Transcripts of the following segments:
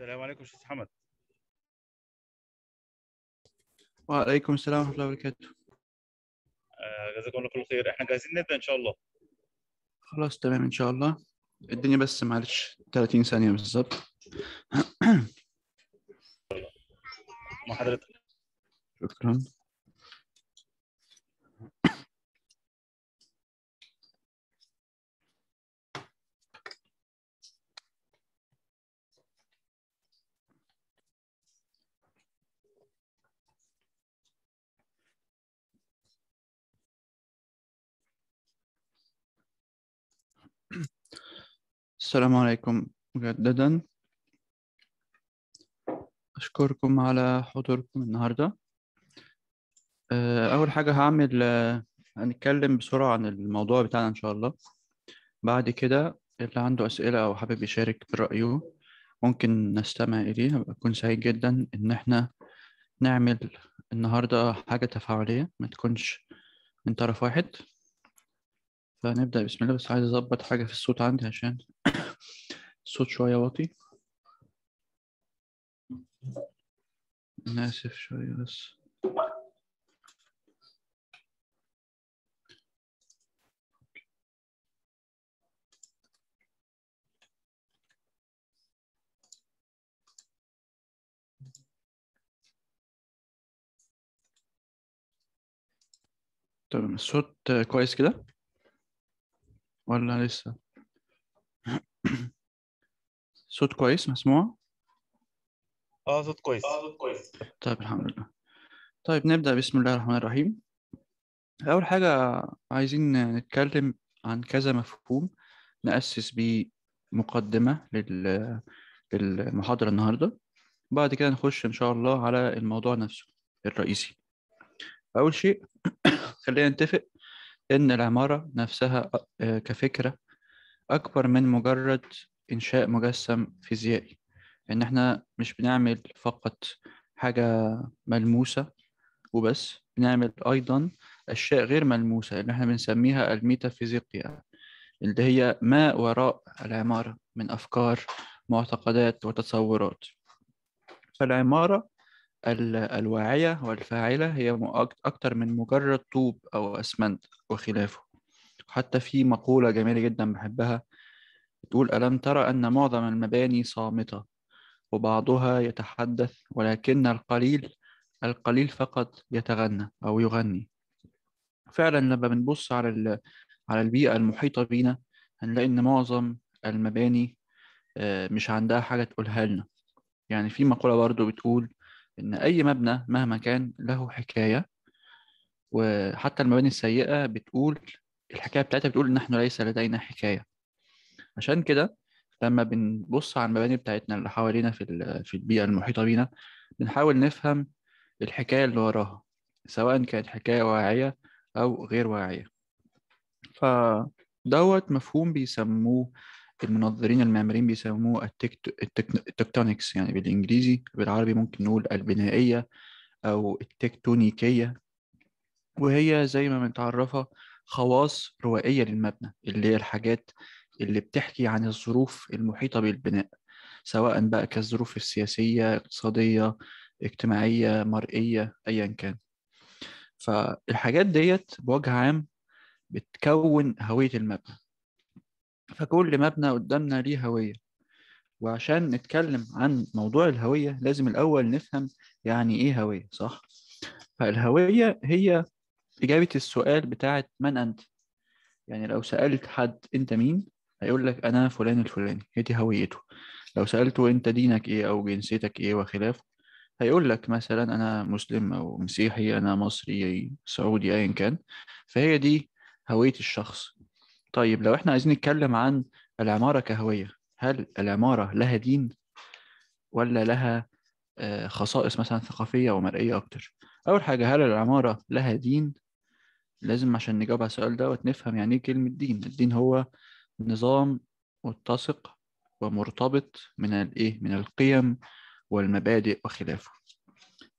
السلام عليكم استاذ حمد وعليكم السلام ورحمه الله وبركاته آه، جزاكم الله كل خير احنا جاهزين نبدا ان شاء الله خلاص تمام ان شاء الله الدنيا بس معلش 30 ثانيه بالظبط مع حضرتك شكرا السلام عليكم مجددا أشكركم على حضوركم النهاردة آه، أول حاجة هعمل آه، هنتكلم بسرعة عن الموضوع بتاعنا إن شاء الله بعد كده اللي عنده أسئلة أو حابب يشارك برأيه ممكن نستمع إليه هبقى أكون سعيد جدا إن إحنا نعمل النهاردة حاجة تفاعلية ما تكونش من طرف واحد فنبدأ بسم الله بس عايز أظبط حاجة في الصوت عندي عشان صوت شوية واطي أنا آسف شوية بس تمام الصوت كويس كده ولا لسه صوت كويس مسموع؟ اه صوت كويس اه صوت كويس طيب الحمد لله طيب نبدأ بسم الله الرحمن الرحيم أول حاجة عايزين نتكلم عن كذا مفهوم نأسس بيه مقدمة لل... للمحاضرة النهاردة بعد كده نخش إن شاء الله على الموضوع نفسه الرئيسي أول شيء خلينا نتفق إن العمارة نفسها آه، كفكرة أكبر من مجرد إنشاء مجسم فيزيائي إن إحنا مش بنعمل فقط حاجة ملموسة وبس بنعمل أيضا أشياء غير ملموسة اللي إحنا بنسميها الميتافيزيقيا اللي هي ما وراء العمارة من أفكار معتقدات وتصورات فالعمارة الواعية والفاعلة هي أكتر من مجرد طوب أو أسمنت وخلافه حتى في مقولة جميلة جدا بحبها بتقول ألم ترى أن معظم المباني صامتة وبعضها يتحدث ولكن القليل القليل فقط يتغنى أو يغني فعلا لما بنبص على على البيئة المحيطة بينا هنلاقي إن معظم المباني آه، مش عندها حاجة تقولها لنا يعني في مقولة برضو بتقول إن أي مبنى مهما كان له حكاية وحتى المباني السيئة بتقول الحكاية بتاعتها بتقول إن إحنا ليس لدينا حكاية عشان كده لما بنبص على المباني بتاعتنا اللي حوالينا في في البيئة المحيطة بينا بنحاول نفهم الحكاية اللي وراها سواء كانت حكاية واعية أو غير واعية فدوت مفهوم بيسموه المنظرين المعماريين بيسموه التكت... التكتونكس يعني بالإنجليزي بالعربي ممكن نقول البنائية أو التكتونيكية وهي زي ما بنتعرفها خواص روائية للمبنى اللي هي الحاجات اللي بتحكي عن الظروف المحيطة بالبناء سواء بقى كالظروف السياسية اقتصادية اجتماعية مرئية أيا كان فالحاجات ديت بوجه عام بتكون هوية المبنى فكل مبنى قدامنا ليه هوية وعشان نتكلم عن موضوع الهوية لازم الأول نفهم يعني إيه هوية صح؟ فالهوية هي إجابة السؤال بتاعت من أنت؟ يعني لو سألت حد أنت مين هيقول لك انا فلان الفلاني هي دي هويته لو سالته انت دينك ايه او جنسيتك ايه وخلافه هيقول لك مثلا انا مسلم او مسيحي انا مصري سعودي ايا كان فهي دي هويه الشخص طيب لو احنا عايزين نتكلم عن العماره كهويه هل العماره لها دين ولا لها آه، خصائص مثلا ثقافيه ومرئيه اكتر اول حاجه هل العماره لها دين لازم عشان نجاوب على السؤال دوت نفهم يعني ايه كلمه دين الدين هو نظام متسق ومرتبط من الايه من القيم والمبادئ وخلافه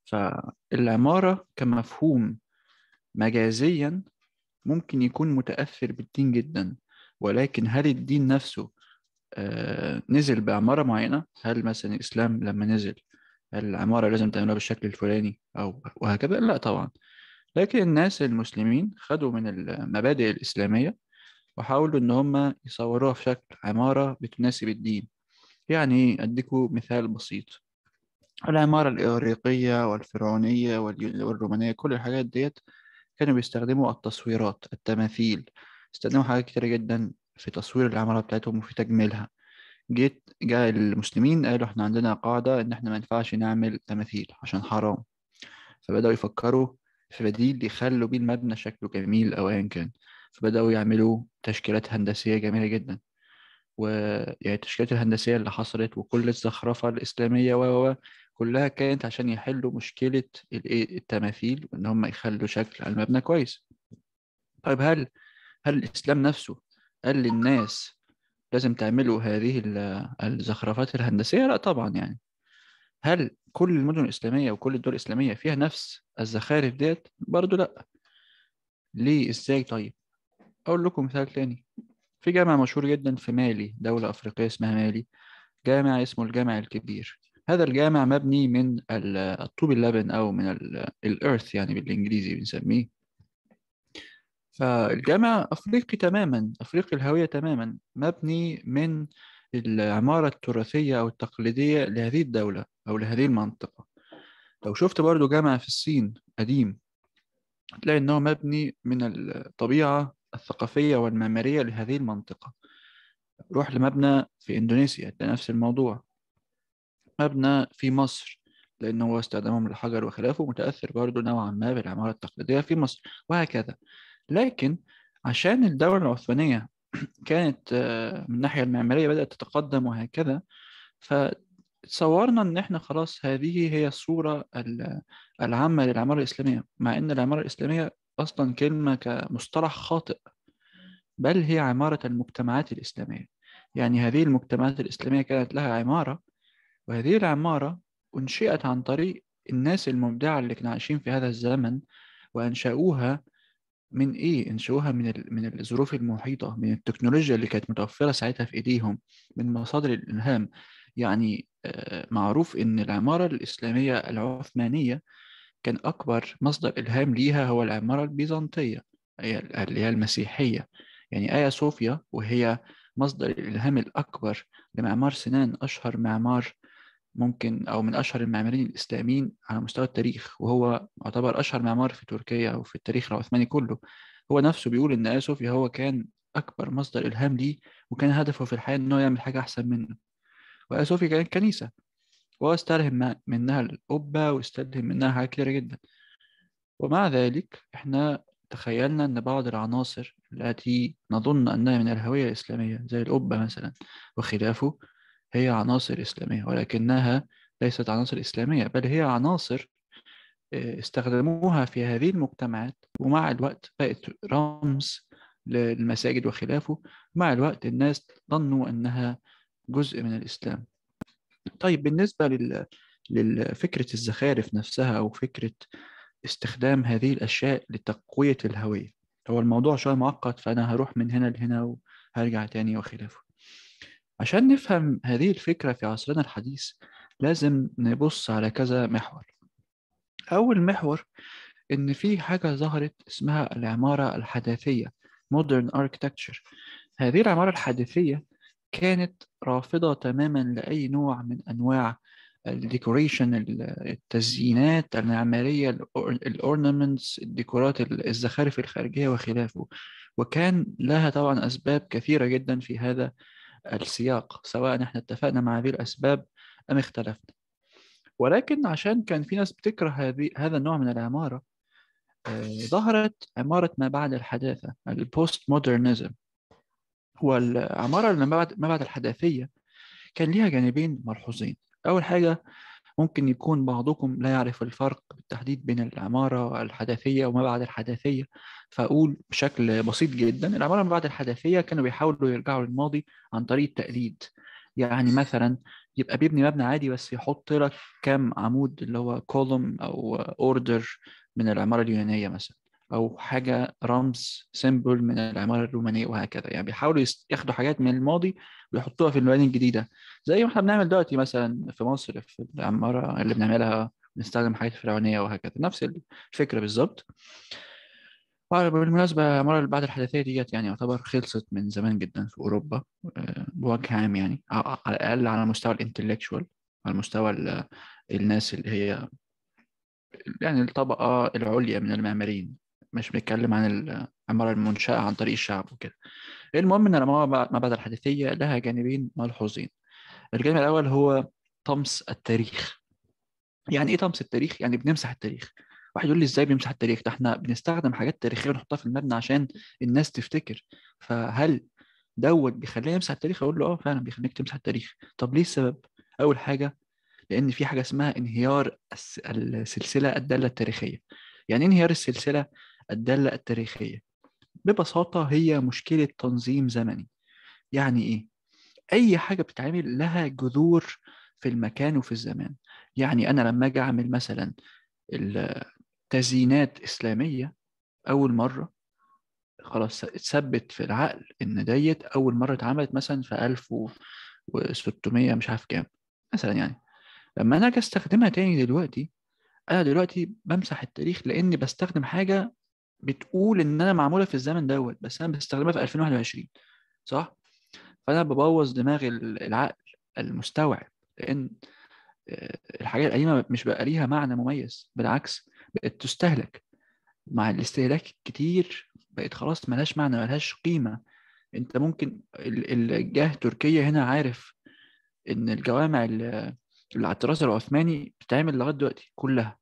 فالعمارة كمفهوم مجازيا ممكن يكون متأثر بالدين جدا ولكن هل الدين نفسه آه، نزل بعمارة معينة هل مثلا الإسلام لما نزل هل العمارة لازم تعملها بالشكل الفلاني أو وهكذا لا طبعا لكن الناس المسلمين خدوا من المبادئ الإسلامية وحاولوا إن هم يصوروها في شكل عمارة بتناسب الدين يعني أديكوا مثال بسيط العمارة الإغريقية والفرعونية والرومانية كل الحاجات ديت كانوا بيستخدموا التصويرات التماثيل استخدموا حاجات كتيرة جدا في تصوير العمارة بتاعتهم وفي تجميلها جيت جاء المسلمين قالوا احنا عندنا قاعدة ان احنا ما ينفعش نعمل تماثيل عشان حرام فبدأوا يفكروا في بديل يخلوا بيه المبنى شكله جميل أو أيا كان فبدأوا يعملوا تشكيلات هندسية جميلة جدا ويعني التشكيلات الهندسية اللي حصلت وكل الزخرفة الإسلامية و كلها كانت عشان يحلوا مشكلة إيه التماثيل وإن هم يخلوا شكل المبنى كويس طيب هل هل الإسلام نفسه قال للناس لازم تعملوا هذه الزخرفات الهندسية؟ لا طبعا يعني هل كل المدن الإسلامية وكل الدول الإسلامية فيها نفس الزخارف ديت؟ برضه لأ ليه إزاي طيب؟ أقول لكم مثال تاني في جامع مشهور جدا في مالي دولة أفريقية اسمها مالي جامع اسمه الجامع الكبير هذا الجامع مبني من الطوب اللبن أو من الإرث يعني بالإنجليزي بنسميه فالجامع أفريقي تماما أفريقي الهوية تماما مبني من العمارة التراثية أو التقليدية لهذه الدولة أو لهذه المنطقة لو شفت برضو جامع في الصين قديم هتلاقي إن هو مبني من الطبيعة الثقافية والمعمارية لهذه المنطقة روح لمبنى في إندونيسيا لنفس الموضوع مبنى في مصر لأنه هو استخدامهم للحجر وخلافه متأثر برضه نوعا ما بالعمارة التقليدية في مصر وهكذا لكن عشان الدولة العثمانية كانت آه، من الناحية المعمارية بدأت تتقدم وهكذا فتصورنا إن إحنا خلاص هذه هي الصورة العامة للعمارة الإسلامية مع إن العمارة الإسلامية أصلا كلمة كمصطلح خاطئ بل هي عمارة المجتمعات الإسلامية يعني هذه المجتمعات الإسلامية كانت لها عمارة وهذه العمارة أنشئت عن طريق الناس المبدعة اللي كانوا عايشين في هذا الزمن وأنشأوها من إيه؟ أنشأوها من من الظروف المحيطة من التكنولوجيا اللي كانت متوفرة ساعتها في إيديهم من مصادر الإلهام يعني آه، معروف إن العمارة الإسلامية العثمانية كان أكبر مصدر إلهام ليها هو العمارة البيزنطية اللي هي المسيحية يعني آيا صوفيا وهي مصدر الإلهام الأكبر لمعمار سنان أشهر معمار ممكن أو من أشهر المعماريين الإسلاميين على مستوى التاريخ وهو يعتبر أشهر معمار في تركيا أو في التاريخ العثماني كله هو نفسه بيقول إن آيا صوفيا هو كان أكبر مصدر إلهام ليه وكان هدفه في الحياة إنه يعمل حاجة أحسن منه وآيا صوفيا كانت كنيسة واستلهم منها القبة واستلهم منها حاجات كتيرة جدا ومع ذلك احنا تخيلنا أن بعض العناصر التي نظن أنها من الهوية الإسلامية زي القبة مثلا وخلافه هي عناصر إسلامية ولكنها ليست عناصر إسلامية بل هي عناصر آه، استخدموها في هذه المجتمعات ومع الوقت بقت رمز للمساجد وخلافه مع الوقت الناس ظنوا أنها جزء من الإسلام طيب بالنسبة لل... لفكرة الزخارف نفسها أو فكرة استخدام هذه الأشياء لتقوية الهوية هو الموضوع شوية معقد فأنا هروح من هنا لهنا وهرجع تاني وخلافه عشان نفهم هذه الفكرة في عصرنا الحديث لازم نبص على كذا محور أول محور إن في حاجة ظهرت اسمها العمارة الحداثية modern architecture هذه العمارة الحداثية كانت رافضة تماما لأي نوع من أنواع الديكوريشن التزيينات المعمارية الأورنمنتس الديكورات الزخارف الخارجية وخلافه وكان لها طبعا أسباب كثيرة جدا في هذا السياق سواء احنا اتفقنا مع هذه الأسباب أم اختلفنا ولكن عشان كان في ناس بتكره هذه هذا النوع من العمارة آه، ظهرت عمارة ما بعد الحداثة البوست مودرنزم هو العمارة اللي ما بعد الحداثية كان ليها جانبين ملحوظين أول حاجة ممكن يكون بعضكم لا يعرف الفرق بالتحديد بين العمارة الحداثية وما بعد الحداثية فأقول بشكل بسيط جدا العمارة ما بعد الحداثية كانوا بيحاولوا يرجعوا للماضي عن طريق التقليد يعني مثلا يبقى بيبني مبنى عادي بس يحط لك كام عمود اللي هو كولوم أو أوردر من العمارة اليونانية مثلا او حاجه رمز سيمبل من العماره الرومانيه وهكذا يعني بيحاولوا ياخدوا حاجات من الماضي ويحطوها في المباني الجديده زي ما احنا بنعمل دلوقتي مثلا في مصر في العماره اللي بنعملها بنستخدم حاجات فرعونيه وهكذا نفس الفكره بالظبط بالمناسبة العمارة اللي بعد الحداثية ديت يعني يعتبر خلصت من زمان جدا في أوروبا آه، بوجه عام يعني على الأقل على مستوى الانتلكشوال على مستوى الناس اللي هي يعني الطبقة العليا من المعماريين مش بنتكلم عن العمارة المنشأة عن طريق الشعب وكده المهم إن العمارة ما بعد الحديثية لها جانبين ملحوظين الجانب الأول هو طمس التاريخ يعني إيه طمس التاريخ؟ يعني بنمسح التاريخ واحد يقول لي ازاي بنمسح التاريخ ده احنا بنستخدم حاجات تاريخيه ونحطها في المبنى عشان الناس تفتكر فهل دوت بيخليني امسح التاريخ اقول له اه فعلا بيخليك تمسح التاريخ طب ليه السبب اول حاجه لان في حاجه اسمها انهيار السلسله الداله التاريخيه يعني إيه انهيار السلسله الدالة التاريخية ببساطة هي مشكلة تنظيم زمني يعني إيه؟ أي حاجة بتتعمل لها جذور في المكان وفي الزمان يعني أنا لما أجي أعمل مثلا تزيينات إسلامية أول مرة خلاص اتثبت في العقل إن ديت أول مرة اتعملت مثلا في 1600 مش عارف كام مثلا يعني لما أنا أجي أستخدمها تاني دلوقتي أنا دلوقتي بمسح التاريخ لأني بستخدم حاجة بتقول ان انا معموله في الزمن دوت بس انا بستخدمها في 2021 صح فانا ببوظ دماغ العقل المستوعب لان آه، الحاجات القديمه مش بقى ليها معنى مميز بالعكس بقت تستهلك مع الاستهلاك الكتير بقت خلاص ملهاش معنى ملهاش قيمه انت ممكن الجاه تركيا هنا عارف ان الجوامع اللي على الطراز العثماني بتتعمل لغايه دلوقتي كلها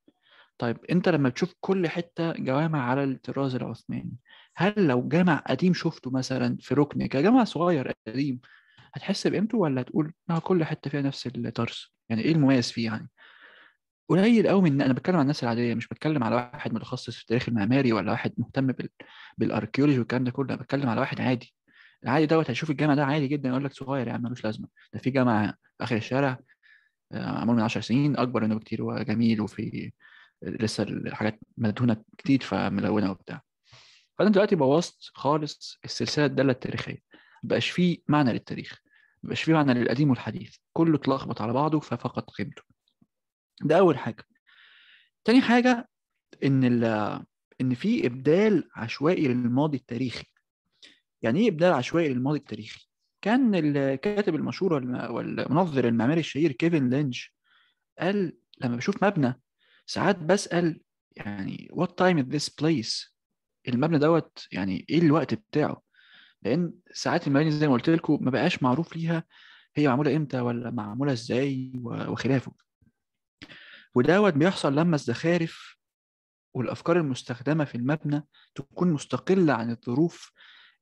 طيب انت لما تشوف كل حته جوامع على الطراز العثماني هل لو جامع قديم شفته مثلا في ركن كجامع صغير قديم هتحس بقيمته ولا تقول ما كل حته فيها نفس الطرز يعني ايه المميز فيه يعني قليل قوي من انا بتكلم عن الناس العاديه مش بتكلم على واحد متخصص في التاريخ المعماري ولا واحد مهتم بال... بالاركيولوجي والكلام ده كله انا بتكلم على واحد عادي العادي دوت هيشوف الجامع ده عادي جدا يقول لك صغير يا عم ملوش لازمه ده في جامع اخر الشارع آه، معمول من 10 سنين اكبر منه بكتير وجميل وفي لسه الحاجات مدهونه كتير فملونه وبتاع فانا دلوقتي بوظت خالص السلسله الداله التاريخيه مبقاش فيه معنى للتاريخ مبقاش فيه معنى للقديم والحديث كله اتلخبط على بعضه ففقد قيمته ده اول حاجه تاني حاجه ان ان في ابدال عشوائي للماضي التاريخي يعني ايه ابدال عشوائي للماضي التاريخي كان الكاتب المشهور والمنظر المعماري الشهير كيفن لينش قال لما بشوف مبنى ساعات بسال يعني what time ات this place المبنى دوت يعني ايه الوقت بتاعه لان ساعات المباني زي ما قلت لكم ما بقاش معروف ليها هي معموله امتى ولا معموله ازاي وخلافه ودوت بيحصل لما الزخارف والافكار المستخدمه في المبنى تكون مستقله عن الظروف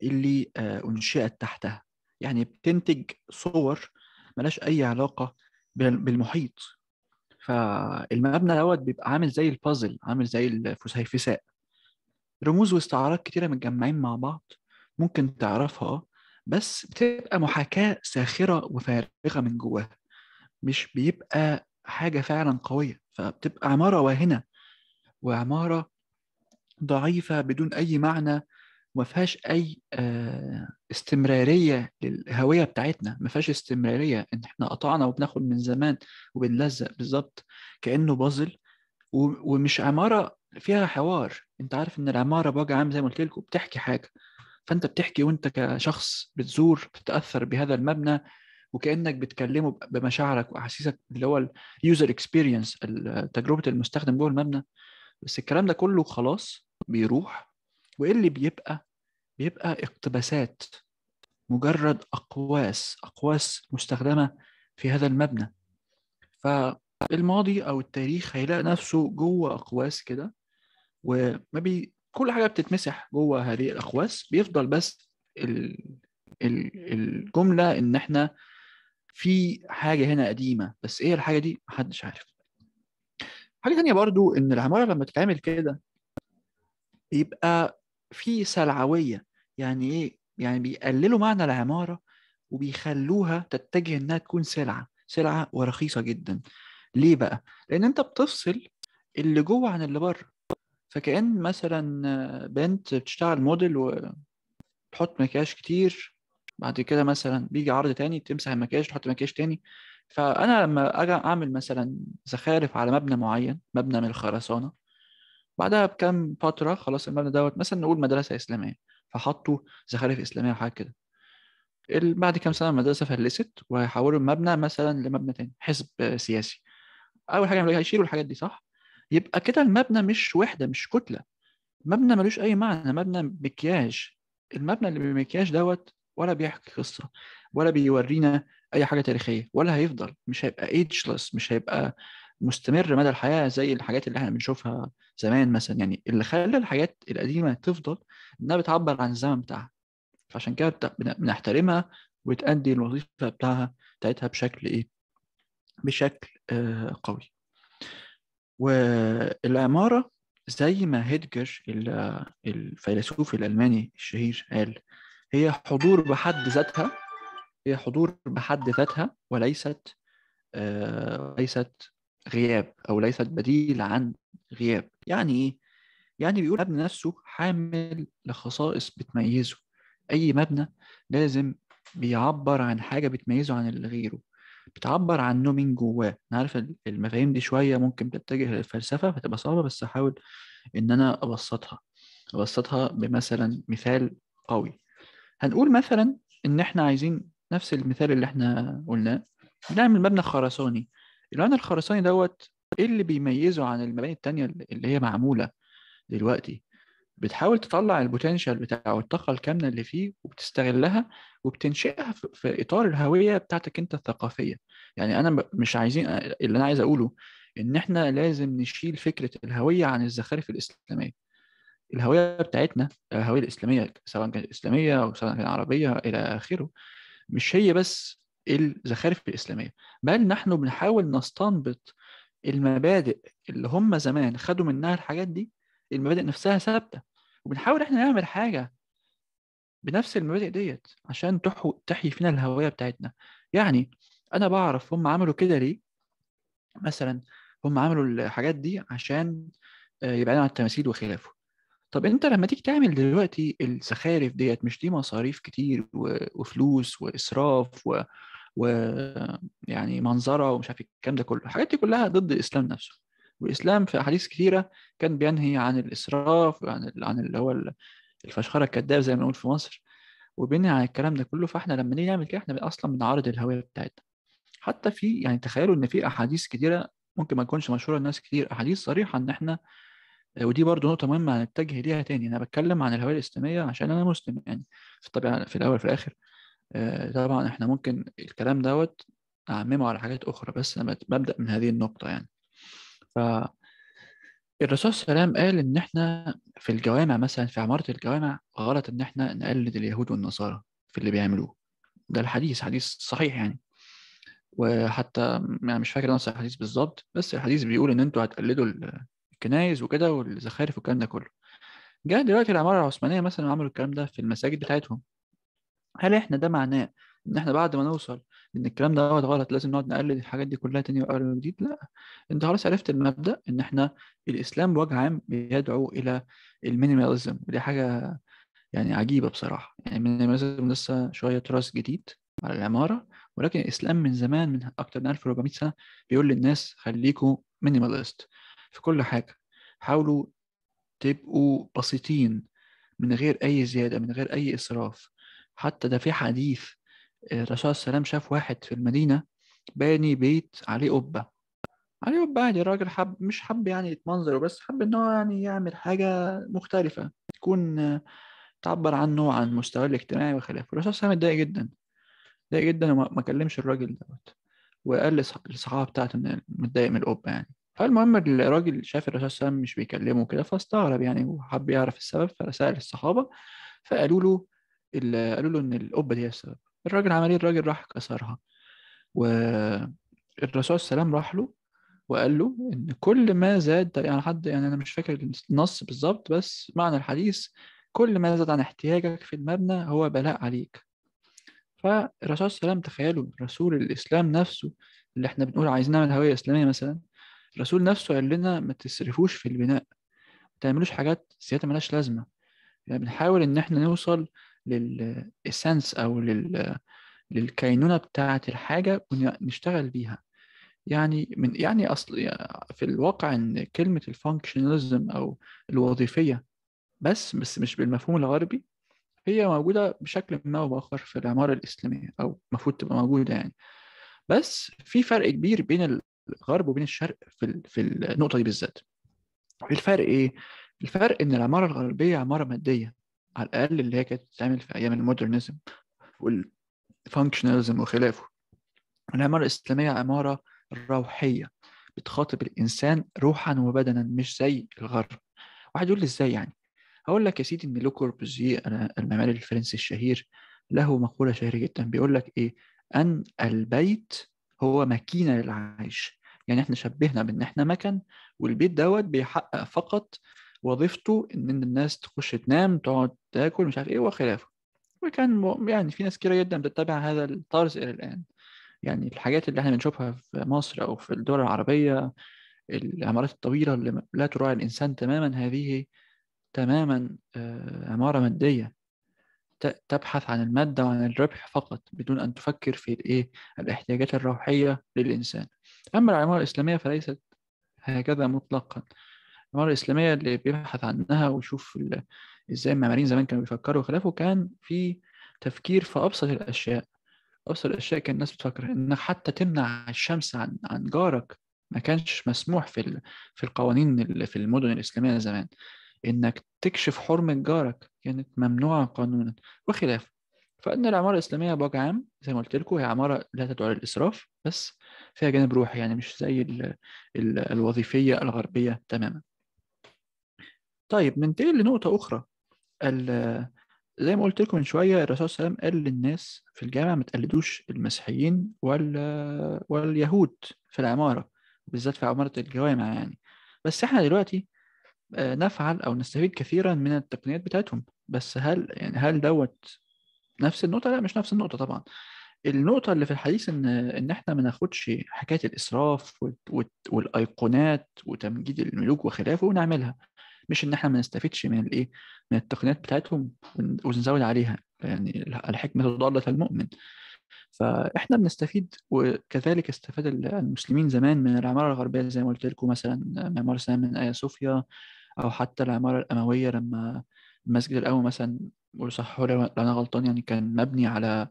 اللي آه، انشئت تحتها يعني بتنتج صور ملاش اي علاقه بالمحيط فالمبنى دوت بيبقى عامل زي البازل عامل زي الفسيفساء رموز واستعارات كتيرة متجمعين مع بعض ممكن تعرفها بس بتبقى محاكاة ساخرة وفارغة من جواها مش بيبقى حاجة فعلا قوية فبتبقى عمارة واهنة وعمارة ضعيفة بدون أي معنى وما فيهاش اي آه، استمراريه للهويه بتاعتنا ما فيهاش استمراريه ان احنا قطعنا وبناخد من زمان وبنلزق بالظبط كانه بازل ومش عماره فيها حوار انت عارف ان العماره بوجه عام زي ما قلت لكم بتحكي حاجه فانت بتحكي وانت كشخص بتزور بتتاثر بهذا المبنى وكانك بتكلمه بمشاعرك واحاسيسك اللي هو اليوزر اكسبيرينس تجربه المستخدم جوه المبنى بس الكلام ده كله خلاص بيروح وايه اللي بيبقى بيبقى اقتباسات مجرد اقواس اقواس مستخدمه في هذا المبنى فالماضي او التاريخ هيلاقي نفسه جوه اقواس كده وما بي كل حاجه بتتمسح جوه هذه الاقواس بيفضل بس ال... ال... الجمله ان احنا في حاجه هنا قديمه بس ايه الحاجه دي محدش عارف حاجه تانية برضو ان العماره لما تتعمل كده يبقى في سلعويه يعني ايه يعني بيقللوا معنى العماره وبيخلوها تتجه انها تكون سلعه سلعه ورخيصه جدا ليه بقى لان انت بتفصل اللي جوه عن اللي بره فكأن مثلا بنت بتشتغل موديل وتحط مكياج كتير بعد كده مثلا بيجي عرض تاني تمسح المكياج تحط مكياج تاني فأنا لما أجي أعمل مثلا زخارف على مبنى معين مبنى من الخرسانة بعدها بكام فتره خلاص المبنى دوت مثلا نقول مدرسه اسلاميه فحطوا زخارف اسلاميه وحاجات كده بعد كام سنه المدرسه فلست وهيحولوا المبنى مثلا لمبنى تاني حزب سياسي اول حاجه هيشيلوا الحاجات دي صح يبقى كده المبنى مش وحده مش كتله مبنى ملوش اي معنى مبنى مكياج المبنى اللي بمكياج دوت ولا بيحكي قصه ولا بيورينا اي حاجه تاريخيه ولا هيفضل مش هيبقى ايدجلس مش هيبقى مستمر مدى الحياه زي الحاجات اللي احنا بنشوفها زمان مثلا يعني اللي خلى الحاجات القديمه تفضل انها بتعبر عن الزمن بتاعها فعشان كده بنحترمها وتأدي الوظيفه بتاعها بتاعتها بشكل ايه بشكل آه قوي والعماره زي ما هيدجر الفيلسوف الالماني الشهير قال هي حضور بحد ذاتها هي حضور بحد ذاتها وليست آه ليست غياب أو ليست بديل عن غياب يعني إيه؟ يعني بيقول مبنى نفسه حامل لخصائص بتميزه أي مبنى لازم بيعبر عن حاجة بتميزه عن اللي غيره بتعبر عنه من جواه أنا عارف المفاهيم دي شوية ممكن تتجه للفلسفة فتبقى صعبة بس هحاول إن أنا أبسطها أبسطها بمثلا مثال قوي هنقول مثلا إن إحنا عايزين نفس المثال اللي إحنا قلناه نعمل مبنى خرساني الآن الخرساني دوت إيه اللي بيميزه عن المباني التانية اللي هي معمولة دلوقتي بتحاول تطلع البوتنشال بتاعه الطاقة الكامنة اللي فيه وبتستغلها وبتنشئها في إطار الهوية بتاعتك أنت الثقافية يعني أنا مش عايزين اللي أنا عايز أقوله إن إحنا لازم نشيل فكرة الهوية عن الزخارف الإسلامية الهويه بتاعتنا الهويه الاسلاميه سواء كانت اسلاميه او سواء كانت عربيه الى اخره مش هي بس الزخارف الإسلامية بل نحن بنحاول نستنبط المبادئ اللي هم زمان خدوا منها الحاجات دي المبادئ نفسها ثابتة وبنحاول احنا نعمل حاجة بنفس المبادئ ديت عشان تحيي فينا الهوية بتاعتنا يعني أنا بعرف هم عملوا كده ليه مثلا هم عملوا الحاجات دي عشان آه، يبعدوا عن التماثيل وخلافه طب انت لما تيجي تعمل دلوقتي الزخارف ديت مش دي مصاريف كتير وفلوس واسراف و... ويعني منظره ومش عارف إيه، الكلام ده كله الحاجات دي كلها ضد الاسلام نفسه والاسلام في احاديث كثيره كان بينهي عن الاسراف عن عن اللي هو الفشخره الكذاب زي ما بنقول في مصر وبينهي عن الكلام ده كله فاحنا لما نيجي نعمل كده احنا اصلا بنعارض الهويه بتاعتنا حتى في يعني تخيلوا ان في احاديث كثيره ممكن ما تكونش مشهوره لناس كتير احاديث صريحه ان احنا ودي برضو نقطة مهمة هنتجه ليها تاني أنا بتكلم عن الهوية الإسلامية عشان أنا مسلم يعني في الطبيعه في الأول في الآخر آه، طبعا احنا ممكن الكلام دوت أعممه على حاجات أخرى بس أنا ببدأ من هذه النقطة يعني ف الرسول صلى الله عليه وسلم قال إن إحنا في الجوامع مثلا في عمارة الجوامع غلط إن إحنا نقلد اليهود والنصارى في اللي بيعملوه ده الحديث حديث صحيح يعني وحتى يعني مش فاكر نص الحديث بالظبط بس الحديث بيقول إن أنتوا هتقلدوا الكنايس وكده والزخارف والكلام ده كله جاء دلوقتي العمارة العثمانية مثلا عملوا الكلام ده في المساجد بتاعتهم هل احنا ده معناه ان احنا بعد ما نوصل ان الكلام ده غلط لازم نقعد نقلد الحاجات دي كلها تاني من جديد لا انت خلاص عرفت المبدا ان احنا الاسلام بوجه عام بيدعو الى المينيماليزم ودي حاجه يعني عجيبه بصراحه يعني المينيماليزم لسه شويه تراث جديد على العماره ولكن الاسلام من زمان من اكتر من 1400 سنه بيقول للناس خليكوا مينيماليست في كل حاجه حاولوا تبقوا بسيطين من غير اي زياده من غير اي اسراف حتى ده في حديث آه، الرسول صلى الله عليه وسلم شاف واحد في المدينة باني بيت عليه قبة عليه قبة يعني الراجل حب مش حب يعني يتمنظر وبس حب إن هو يعني يعمل حاجة مختلفة تكون آه، تعبر عنه عن مستواه الاجتماعي وخلافه الرسول صلى الله عليه وسلم اتضايق جدا اتضايق جدا وما كلمش الراجل دوت وقال للصحابة بتاعته إن متضايق من القبة يعني فالمهم الراجل شاف الرسول صلى الله عليه وسلم مش بيكلمه كده فاستغرب يعني وحب يعرف السبب فرسائل الصحابة فقالوا له اللي قالوا له ان القبه دي هي السبب الراجل عمل ايه الراجل راح كسرها والرسول السلام راح له وقال له ان كل ما زاد طيب يعني حد يعني انا مش فاكر النص بالظبط بس معنى الحديث كل ما زاد عن احتياجك في المبنى هو بلاء عليك فالرسول السلام تخيلوا رسول الاسلام نفسه اللي احنا بنقول عايزين نعمل هوية اسلامية مثلا الرسول نفسه قال لنا ما تسرفوش في البناء ما تعملوش حاجات زيادة ملهاش لازمة يعني بنحاول ان احنا نوصل للإسنس أو لل للكينونة بتاعة الحاجة ونشتغل بيها يعني من يعني أصل في الواقع إن كلمة الفانكشناليزم أو الوظيفية بس بس مش بالمفهوم الغربي هي موجودة بشكل ما أو بآخر في العمارة الإسلامية أو المفروض تبقى موجودة يعني بس في فرق كبير بين الغرب وبين الشرق في في النقطة دي بالذات الفرق إيه؟ الفرق إن العمارة الغربية عمارة مادية على الاقل اللي هي كانت بتتعمل في ايام المودرنزم والفانكشناليزم وخلافه العماره الاسلاميه عماره روحيه بتخاطب الانسان روحا وبدنا مش زي الغرب واحد يقول لي ازاي يعني هقول لك يا سيدي ان لو كوربوزيه المعماري الفرنسي الشهير له مقوله شهيره جدا بيقول لك ايه ان البيت هو ماكينه للعيش يعني احنا شبهنا بان احنا مكن والبيت دوت بيحقق فقط وظيفته ان الناس تخش تنام تقعد تاكل مش عارف ايه وخلافه وكان يعني في ناس كتيره جدا بتتبع هذا الطرز الى الان يعني الحاجات اللي احنا بنشوفها في مصر او في الدول العربيه العمارات الطويله اللي لا تراعي الانسان تماما هذه تماما آه، عماره ماديه تبحث عن المادة وعن الربح فقط بدون أن تفكر في الإيه الاحتياجات الروحية للإنسان أما العمارة الإسلامية فليست هكذا مطلقا العمارة الإسلامية اللي بيبحث عنها ويشوف إزاي المعماريين زمان كانوا بيفكروا وخلافه كان في تفكير في أبسط الأشياء أبسط الأشياء كان الناس بتفكر إنك حتى تمنع الشمس عن عن جارك ما كانش مسموح في في القوانين اللي في المدن الإسلامية زمان إنك تكشف حرمة جارك كانت ممنوعة قانونا وخلافه فإن العمارة الإسلامية بوجه عام زي ما قلت لكم هي عمارة لا تدعو للإسراف بس فيها جانب روحي يعني مش زي الـ الـ الوظيفية الغربية تماما طيب ننتقل لنقطة أخرى زي ما قلت لكم من شوية الرسول صلى الله عليه وسلم قال للناس في الجامع ما تقلدوش المسيحيين وال... واليهود في العمارة بالذات في عمارة الجوامع يعني بس احنا دلوقتي آه، نفعل أو نستفيد كثيرا من التقنيات بتاعتهم بس هل يعني هل دوت نفس النقطة؟ لا مش نفس النقطة طبعا النقطة اللي في الحديث إن إن إحنا ما ناخدش حكاية الإسراف والأيقونات وتمجيد الملوك وخلافه ونعملها مش ان احنا ما نستفدش من الايه من التقنيات بتاعتهم ونزود عليها يعني الحكمه ضاله المؤمن فاحنا بنستفيد وكذلك استفاد المسلمين زمان من العماره الغربيه زي ما قلت لكم مثلا معمار سام من ايا صوفيا او حتى العماره الامويه لما المسجد الاول مثلا وصحوا لو انا غلطان يعني كان مبني على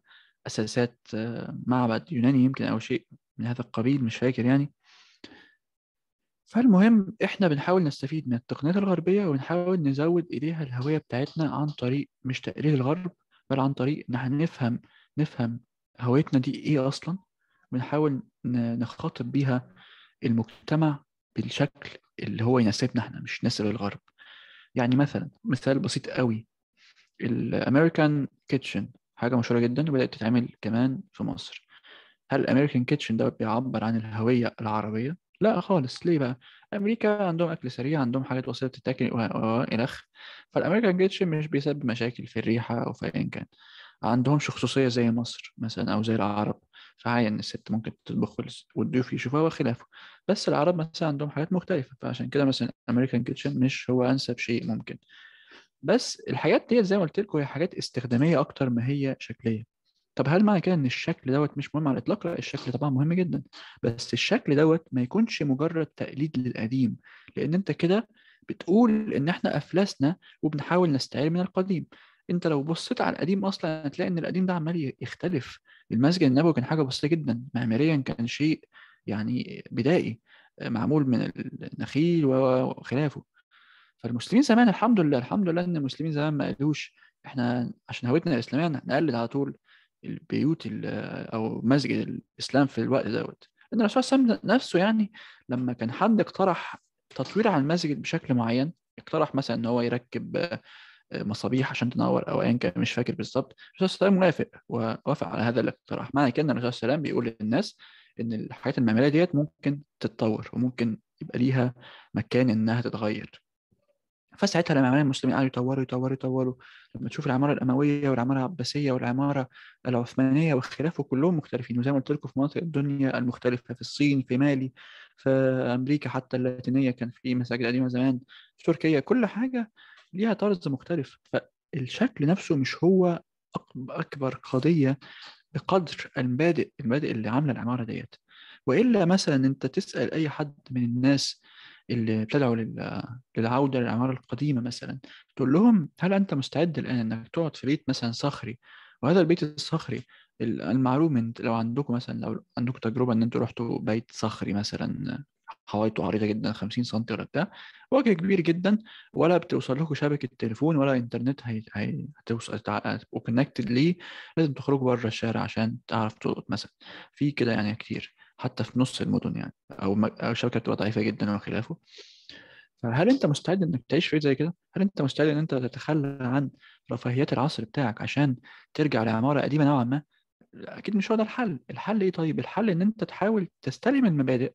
اساسات آه، معبد يوناني يمكن او شيء من هذا القبيل مش فاكر يعني فالمهم احنا بنحاول نستفيد من التقنيات الغربية ونحاول نزود إليها الهوية بتاعتنا عن طريق مش تقليل الغرب بل عن طريق إن احنا نفهم نفهم هويتنا دي إيه أصلا ونحاول نخاطب بيها المجتمع بالشكل اللي هو يناسبنا احنا مش يناسب الغرب يعني مثلا مثال بسيط قوي الامريكان كيتشن حاجه مشهوره جدا وبدات تتعمل كمان في مصر هل الامريكان كيتشن ده بيعبر عن الهويه العربيه لا خالص ليه بقى؟ امريكا عندهم اكل سريع عندهم حاجات وسيله تتاكل والى اخره فالامريكان جيتش مش بيسبب مشاكل في الريحه او في ايا كان عندهمش خصوصيه زي مصر مثلا او زي العرب فعادي ان الست ممكن تطبخ والضيوف يشوفوها وخلافه بس العرب مثلا عندهم حاجات مختلفه فعشان كده مثلا الامريكان كيتشن مش هو انسب شيء ممكن بس الحاجات ديت زي ما قلت لكم هي حاجات استخداميه اكتر ما هي شكليه طب هل معنى كده ان الشكل دوت مش مهم على الاطلاق؟ لا الشكل طبعا مهم جدا بس الشكل دوت ما يكونش مجرد تقليد للقديم لان انت كده بتقول ان احنا افلسنا وبنحاول نستعير من القديم انت لو بصيت على القديم اصلا هتلاقي ان القديم ده عمال يختلف المسجد النبوي كان حاجه بسيطه جدا معماريا كان شيء يعني بدائي معمول من النخيل وخلافه فالمسلمين زمان الحمد لله الحمد لله ان المسلمين زمان ما قالوش احنا عشان هويتنا الاسلاميه نقلد على طول البيوت او مسجد الاسلام في الوقت دوت ان الرسول صلى الله عليه وسلم نفسه يعني لما كان حد اقترح تطوير على المسجد بشكل معين اقترح مثلا ان هو يركب آه، مصابيح عشان تنور او ايا كان مش فاكر بالظبط الرسول صلى الله عليه وسلم وافق ووافق على هذا الاقتراح معنى كده ان الرسول صلى الله عليه وسلم بيقول للناس ان الحاجات المعماريه ديت ممكن تتطور وممكن يبقى ليها مكان انها تتغير فساعتها الامويين المسلمين قعدوا يطوروا يطوروا يطوروا لما تشوف العماره الامويه والعماره العباسيه والعماره العثمانيه والخلافه كلهم مختلفين وزي ما قلت لكم في مناطق الدنيا المختلفه في الصين في مالي في امريكا حتى اللاتينيه كان في مساجد قديمه زمان في تركيا كل حاجه ليها طرز مختلف فالشكل نفسه مش هو اكبر قضيه بقدر المبادئ المبادئ اللي عامله العماره ديت والا مثلا انت تسال اي حد من الناس اللي ابتدعوا للعوده للعماره القديمه مثلا تقول لهم هل انت مستعد الان انك تقعد في بيت مثلا صخري وهذا البيت الصخري المعلوم انت لو عندكم مثلا لو عندكم تجربه ان انتوا رحتوا بيت صخري مثلا حوايطه عريضه جدا 50 سم ولا بتاع وجه كبير جدا ولا بتوصل لكم شبكه تليفون ولا انترنت هتوصل وكونكتد ليه لازم تخرجوا بره الشارع عشان تعرف تلقط مثلا في كده يعني كتير حتى في نص المدن يعني او الشبكه بتبقى ضعيفه جدا وخلافه فهل انت مستعد انك تعيش في زي كده؟ هل انت مستعد ان انت تتخلى عن رفاهيات العصر بتاعك عشان ترجع لعماره قديمه نوعا ما؟ اكيد مش هو ده الحل، الحل ايه طيب؟ الحل ان انت تحاول تستلم المبادئ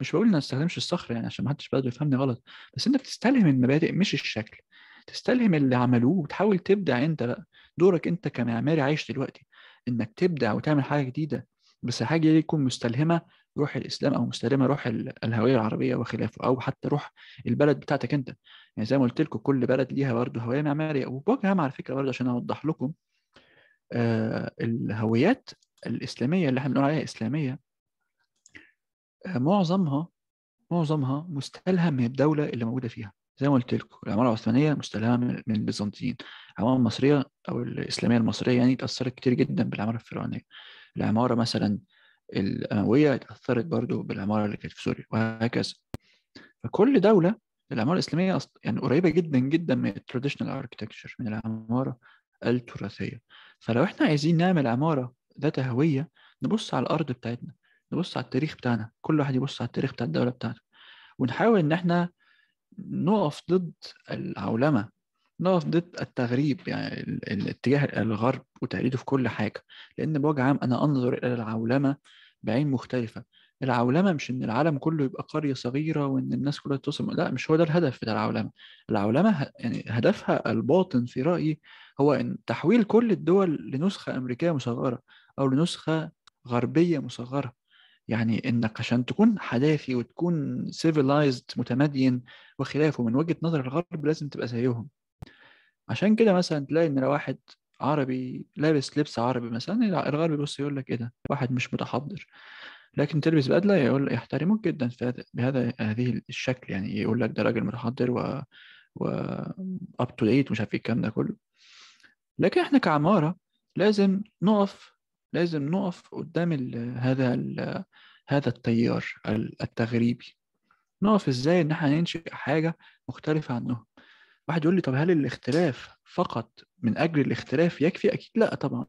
مش بقول ما استخدمش الصخر يعني عشان ما حدش برضه يفهمني غلط بس انك تستلهم المبادئ مش الشكل تستلهم اللي عملوه وتحاول تبدع انت بقى دورك انت كمعماري عايش دلوقتي انك تبدع وتعمل حاجه جديده بس حاجه يكون مستلهمه روح الاسلام او مستلهمه روح الهويه العربيه وخلافه او حتى روح البلد بتاعتك انت يعني زي ما قلت لكم كل بلد ليها برضه هويه معماريه وبوجه عام على فكره برضه عشان اوضح لكم آه، الهويات الاسلاميه اللي احنا بنقول عليها اسلاميه آه، معظمها معظمها مستلهم من الدوله اللي موجوده فيها زي ما قلت لكم العماره العثمانيه مستلهمه من البيزنطيين العماره المصريه او الاسلاميه المصريه يعني تاثرت كتير جدا بالعماره الفرعونيه العمارة مثلا الأموية اتأثرت برضو بالعمارة اللي كانت في سوريا وهكذا فكل دولة العمارة الإسلامية يعني قريبة جدا جدا من التراديشنال اركتكتشر من العمارة التراثية فلو احنا عايزين نعمل عمارة ذات هوية نبص على الأرض بتاعتنا نبص على التاريخ بتاعنا كل واحد يبص على التاريخ بتاع الدولة بتاعته ونحاول إن احنا نقف ضد العولمة نقف ضد التغريب يعني الاتجاه الغرب وتقليده في كل حاجة لأن بوجه عام أنا أنظر إلى العولمة بعين مختلفة العولمة مش إن العالم كله يبقى قرية صغيرة وإن الناس كلها توصل لا مش هو ده الهدف بتاع العولمة العولمة يعني هدفها الباطن في رأيي هو إن تحويل كل الدول لنسخة أمريكية مصغرة أو لنسخة غربية مصغرة يعني انك عشان تكون حداثي وتكون سيفيلايزد متمدين وخلافه من وجهه نظر الغرب لازم تبقى زيهم عشان كده مثلا تلاقي ان لو واحد عربي لابس لبس عربي مثلا الغرب يبص يقول لك ايه ده واحد مش متحضر لكن تلبس بدله يقول يحترمك جدا بهذا هذه الشكل يعني يقول لك ده راجل متحضر و و اب تو ديت مش عارف ايه الكلام ده كله لكن احنا كعماره لازم نقف لازم نقف قدام الـ هذا الـ هذا التيار التغريبي نقف ازاي ان احنا ننشئ حاجه مختلفه عنهم واحد يقول لي طب هل الاختلاف فقط من اجل الاختلاف يكفي اكيد لا طبعا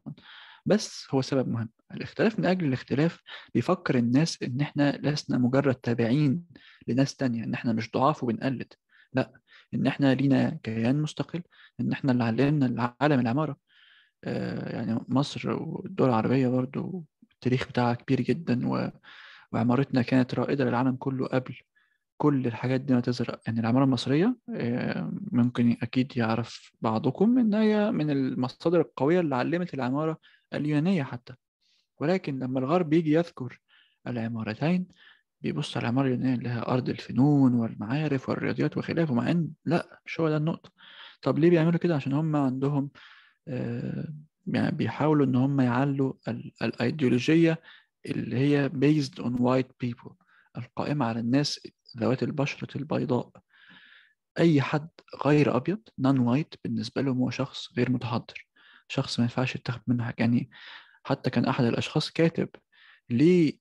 بس هو سبب مهم الاختلاف من اجل الاختلاف بيفكر الناس ان احنا لسنا مجرد تابعين لناس تانية ان احنا مش ضعاف وبنقلد لا ان احنا لينا كيان مستقل ان احنا اللي علمنا العالم العماره آه يعني مصر والدول العربيه برضو التاريخ بتاعها كبير جدا و... وعمارتنا كانت رائده للعالم كله قبل كل الحاجات دي ما تزرق يعني العمارة المصرية آه، ممكن أكيد يعرف بعضكم إن هي من المصادر القوية اللي علمت العمارة اليونانية حتى ولكن لما الغرب يجي يذكر العمارتين بيبص على العمارة اليونانية اللي هي أرض الفنون والمعارف والرياضيات وخلافه مع إن لأ مش هو ده النقطة طب ليه بيعملوا كده عشان هم عندهم آه، يعني بيحاولوا إن هم يعلوا الأيديولوجية اللي هي based on white people القائمة على الناس ذوات البشرة البيضاء أي حد غير أبيض نان وايت بالنسبة لهم هو شخص غير متحضر شخص ما ينفعش يتاخد منه حاجة يعني حتى كان أحد الأشخاص كاتب ليه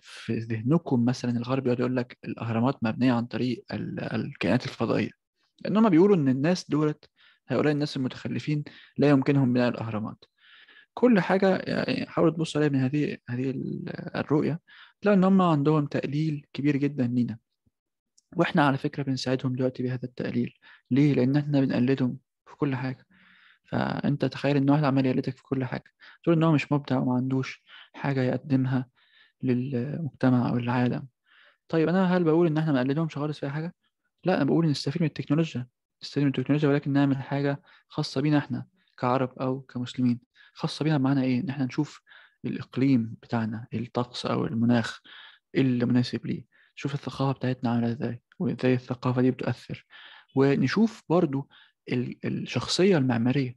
في ذهنكم مثلا الغرب يقعد يقول لك الأهرامات مبنية عن طريق الكائنات الفضائية لأن هم بيقولوا إن الناس دولت هؤلاء الناس المتخلفين لا يمكنهم بناء الأهرامات كل حاجة يعني حاولوا تبصوا عليها من هذه هذه الرؤية تلاقوا إن هم عندهم تقليل كبير جدا لينا واحنا على فكره بنساعدهم دلوقتي بهذا التقليل ليه لان احنا بنقلدهم في كل حاجه فانت تخيل ان واحد عمال يقلدك في كل حاجه تقول ان هو مش مبدع وما عندوش حاجه يقدمها للمجتمع او للعالم طيب انا هل بقول ان احنا ما نقلدهمش خالص في اي حاجه لا انا بقول نستفيد من التكنولوجيا نستفيد من التكنولوجيا ولكن نعمل حاجه خاصه بينا احنا كعرب او كمسلمين خاصه بينا بمعنى ايه ان احنا نشوف الاقليم بتاعنا الطقس او المناخ اللي مناسب ليه نشوف الثقافه بتاعتنا عامله ازاي وازاي الثقافه دي بتاثر ونشوف برضو الشخصيه المعماريه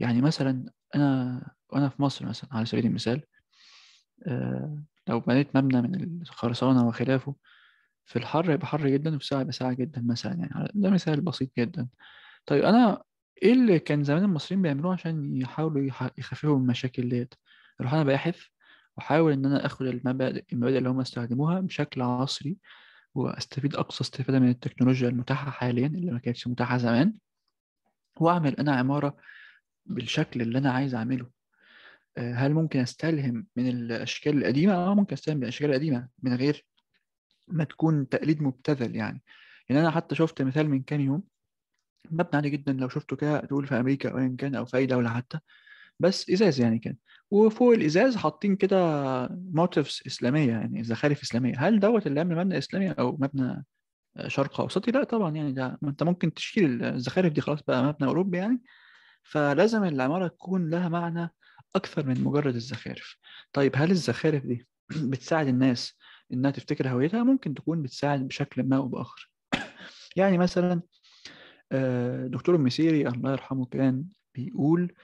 يعني مثلا انا وانا في مصر مثلا على سبيل المثال آه، لو بنيت مبنى من الخرسانه وخلافه في الحر يبقى حر جدا وفي ساعة يبقى ساعة جدا مثلا يعني ده مثال بسيط جدا طيب أنا إيه اللي كان زمان المصريين بيعملوه عشان يحاولوا يخففوا من المشاكل ديت؟ أروح أنا باحث وأحاول إن أنا آخد المبادئ المبادئ اللي هم استخدموها بشكل عصري واستفيد اقصى استفاده من التكنولوجيا المتاحه حاليا اللي ما كانتش متاحه زمان واعمل انا عماره بالشكل اللي انا عايز اعمله آه، هل ممكن استلهم من الاشكال القديمه اه ممكن استلهم من الاشكال القديمه من غير ما تكون تقليد مبتذل يعني يعني انا حتى شفت مثال من كام يوم مبنى عادي جدا لو شفته كده تقول في امريكا او ان كان او في اي دوله حتى بس ازاز يعني كان وفوق الازاز حاطين كده موتيفز اسلاميه يعني زخارف اسلاميه هل دوت اللي عامل مبنى اسلامي او مبنى شرق اوسطي لا طبعا يعني ده ما انت ممكن تشيل الزخارف دي خلاص بقى مبنى اوروبي يعني فلازم العماره تكون لها معنى اكثر من مجرد الزخارف طيب هل الزخارف دي بتساعد الناس انها تفتكر هويتها ممكن تكون بتساعد بشكل ما او باخر يعني مثلا آه، دكتور المسيري الله يرحمه كان بيقول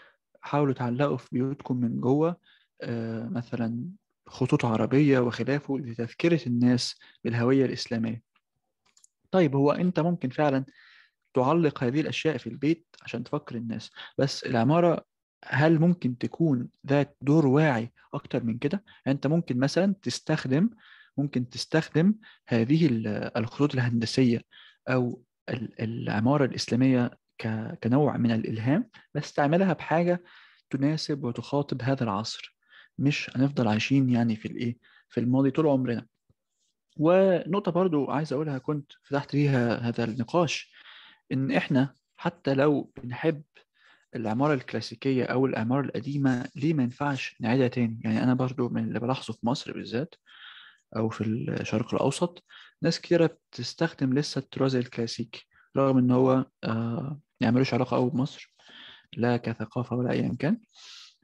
حاولوا تعلقوا في بيوتكم من جوه آه، مثلا خطوط عربية وخلافه لتذكرة الناس بالهوية الإسلامية طيب هو أنت ممكن فعلا تعلق هذه الأشياء في البيت عشان تفكر الناس بس العمارة هل ممكن تكون ذات دور واعي أكتر من كده؟ يعني أنت ممكن مثلا تستخدم ممكن تستخدم هذه الخطوط الهندسية أو العمارة الإسلامية كنوع من الالهام بس تعملها بحاجه تناسب وتخاطب هذا العصر مش هنفضل عايشين يعني في الايه في الماضي طول عمرنا ونقطه برضو عايز اقولها كنت فتحت بيها هذا النقاش ان احنا حتى لو بنحب العمارة الكلاسيكية أو العمارة القديمة ليه ما ينفعش نعيدها تاني يعني أنا برضو من اللي بلاحظه في مصر بالذات أو في الشرق الأوسط ناس كتيرة بتستخدم لسه الطراز الكلاسيكي رغم إن هو آه، يعني ملوش علاقه قوي بمصر لا كثقافه ولا ايا كان